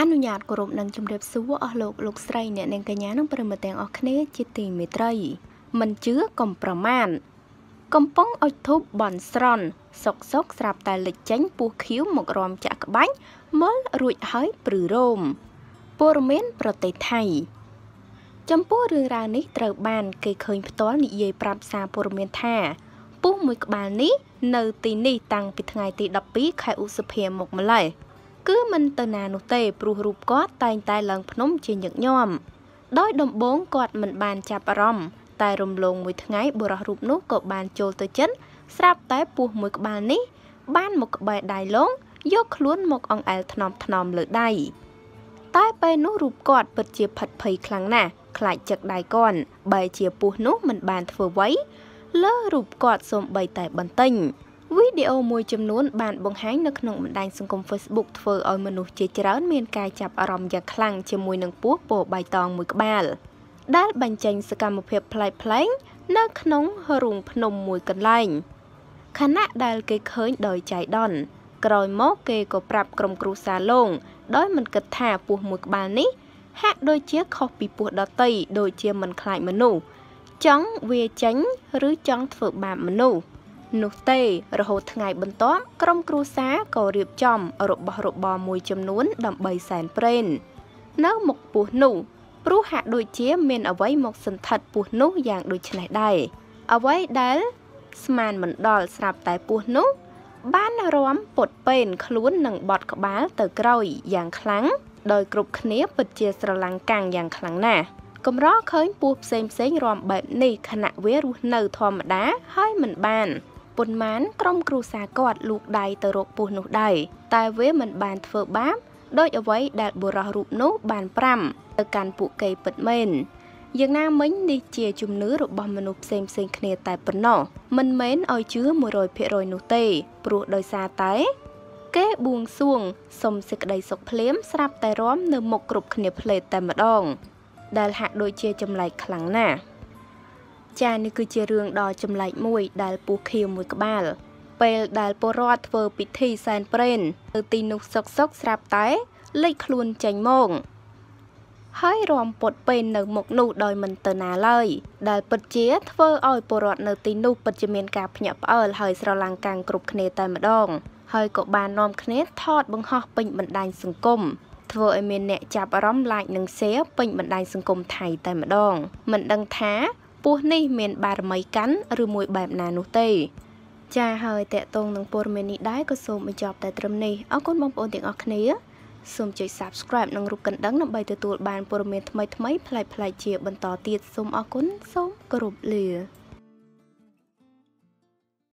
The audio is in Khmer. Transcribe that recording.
អនុញ្ញាតគោរពនិងជម្រាបសួរអស់លោកលោកស្រីអ្នកនាងកញ្ញានិងប្រិមត្តទាំងអស់គ្នា ជាទីមេត្រី មិនជឿកុំប្រមាថកំប៉ុងអុជធូបបន់ស្រន់ សុកសុកស្រាប់តែលេចចេញពោះខៀវមករំចាក់ក្បាញ់មើលរួចហើយព្រឺរោមព័រមៀនប្រទេសថៃចំពោះរឿងរ៉ាវនេះត្រូវបាន គេឃើញផ្ទាល់និយាយប្រាប់សារព័រមៀនថាពុះមួយក្បាលនេះ នៅ ទីនេះតាំងពីថ្ងៃទី12ខែឧសភាមកម្លេះគឺមិនទៅណានោះទេព្រោះរូបគាត់តែងតែឡើងភ្នំ ជាញឹកញាប់ដោយដំបូងគាត់មិនបាន ចាប់អារម្មណ៍តែរំលងមួយថ្ងៃបុរសរូបនោះក៏បានចូលទៅចិនស្រាប់តែពស់មួយក្បាលនេះ បាន មកក្បែរដៃលង យកខ្លួនមកអង្អែលថ្នមថ្នមលើដៃតែពេលនោះរូបគាត់ពិតជាផិតភ័យខ្លាំងណាស់ខ្លាចចឹកដៃគាត់បែជាពស់នោះមិនបានធ្វើអ្វីលើរូបគាត់សូម្បីតែបន្តិចវីដេអូមួយចំនួនបានបង្ហាញនៅក្នុងបណ្ដាញសង្គម Facebook ធ្វើឲ្យមនុស្សជាច្រើនមានការចាប់អារម្មណ៍យ៉ាងខ្លាំងជាមួយនឹងពស់ពណ៌បៃតងមួយក្បាលដែលបញ្ចេញសកម្មភាពប្លែកប្លែងនៅក្នុងរូងភ្នំមួយកន្លែងខណៈដែលគេឃើញដោយចៃដន្យក្រោយមកគេក៏ប្រាប់ក្រុមគ្រូសាឡងដោយមិនគិតថាពស់មួយក្បាលនេះហាក់ដូចជាខុសពីពស់ដតីដូចជាមិនខ្លាចមនុស្សចង់វាចាញ់ឬចង់ធ្វើបាបមនុស្សនោះទេរហូតថ្ងៃ បន្ទាប់ក្រុមគ្រួសារក៏រៀបចំរបស់របរមួយចំនួនដើម្បីសែនព្រេននៅមុខពស់នោះព្រោះហាក់ដូចជាមានអ្វីមកសន្ធិដ្ឋពស់នោះយ៉ាងដូចនេះដែរអ្វីដែលស្មានមិនដល់ស្រាប់តែពស់នោះ បានរំពុតពេន ខ្លួននឹងបត់ក្បាលទៅក្រោយយ៉ាងខ្លាំងដោយគ្រប់គ្នាពិតជាស្រឡាំងកាំងយ៉ាងខ្លាំងណាស់កម្រឃើញពស់ផ្សេងផ្សេងរំបែបនេះខណៈវារស់នៅធម្មតាហើយមិនបានប៉ុន្មានក្រុមគ្រួសារគាត់លូកដៃទៅរកពស់នោះដែរតែវាមិនបានធ្វើបាបដោយអ្វីដែលបុរសរូបនោះបាន5ទៅកាន់ពួកគេពិតមែនយ៉ាងណាមិញនេះជា ជំនឿរបស់មនុស្សផ្សេងផ្សេងគ្នាតែប៉ុណ្ណោះមិនមែនឲ្យជឿ100%នោះទេ ព្រោះដោយសារតែគេបួងសួងសុំសេចក្តីសុខភ្លាមស្រាប់តែរំនៅមុខគ្រប់គ្នាផ្លេតតែម្ដង ដែលហាក់ដូចជាចម្លែកខ្លាំងណាស់ចានេះគឺជារឿងដ៏ចម្លែកមួយដែលពស់ខៀវមួយក្បាល ពេលដែលពលរដ្ឋធ្វើពិធីសែនព្រេនទៅទីនោះសុកសុកស្រាប់តែលេចខ្លួនចេញមកហើយរំពុតពេននៅមុខនោះដោយមិនទៅណាឡើយដែលពិតជាធ្វើឲ្យពលរដ្ឋនៅទីនោះពិតជាមានការភ្ញាក់ផ្អើលហើយស្រឡាំងកាំងគ្រប់គ្នាតែម្ដងហើយក៏បាននាំគ្នាថតបង្ហោះពេញបណ្ដាញសង្គមធ្វើឲ្យមានអ្នកចាប់អារម្មណ៍ like និង share ពេញបណ្ដាញសង្គមថៃតែម្ដង មិនដឹងថាពស់នេះមាន បារមីកាន់ឬមួយបែបណានោះទេ ចាហើយតកតងនឹងព័ត៌មាននេះដែរក៏សូមបញ្ចប់តែត្រឹមនេះអរគុណបងប្អូនទាំងអស់គ្នាសូមចុច Subscribe និងរូបកណ្ដឹងដើម្បីទទួលបានព័ត៌មានថ្មីៗប្លែកៗជា បន្តទៀតសូមអរគុណសូមគោរពលា